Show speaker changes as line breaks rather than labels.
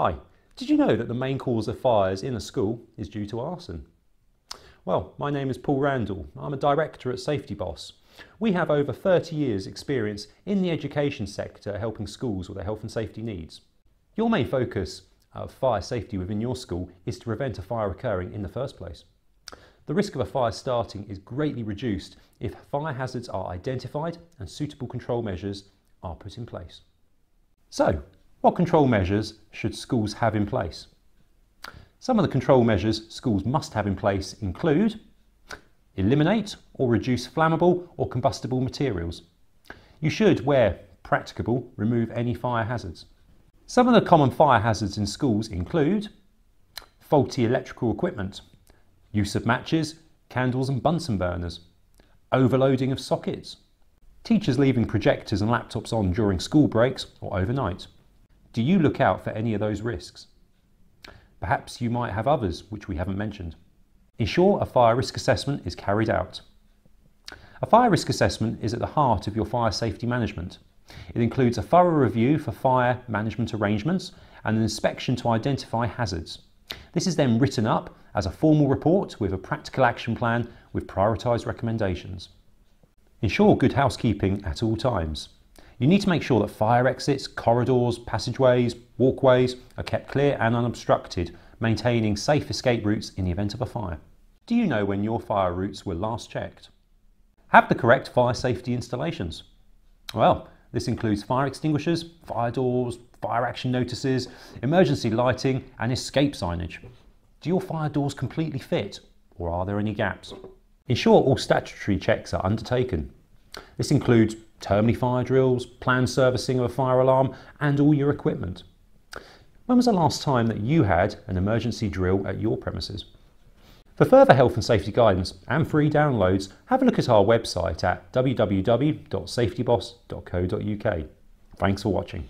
Hi, did you know that the main cause of fires in a school is due to arson? Well, my name is Paul Randall. I'm a director at Safety Boss. We have over 30 years experience in the education sector helping schools with their health and safety needs. Your main focus of fire safety within your school is to prevent a fire occurring in the first place. The risk of a fire starting is greatly reduced if fire hazards are identified and suitable control measures are put in place. So, what control measures should schools have in place? Some of the control measures schools must have in place include eliminate or reduce flammable or combustible materials. You should, where practicable, remove any fire hazards. Some of the common fire hazards in schools include faulty electrical equipment, use of matches, candles and Bunsen burners, overloading of sockets, teachers leaving projectors and laptops on during school breaks or overnight, do you look out for any of those risks? Perhaps you might have others which we haven't mentioned. Ensure a fire risk assessment is carried out. A fire risk assessment is at the heart of your fire safety management. It includes a thorough review for fire management arrangements and an inspection to identify hazards. This is then written up as a formal report with a practical action plan with prioritised recommendations. Ensure good housekeeping at all times. You need to make sure that fire exits, corridors, passageways, walkways are kept clear and unobstructed, maintaining safe escape routes in the event of a fire. Do you know when your fire routes were last checked? Have the correct fire safety installations. Well, this includes fire extinguishers, fire doors, fire action notices, emergency lighting and escape signage. Do your fire doors completely fit or are there any gaps? Ensure all statutory checks are undertaken. This includes termly fire drills, planned servicing of a fire alarm, and all your equipment. When was the last time that you had an emergency drill at your premises? For further health and safety guidance and free downloads, have a look at our website at www.safetyboss.co.uk. Thanks for watching.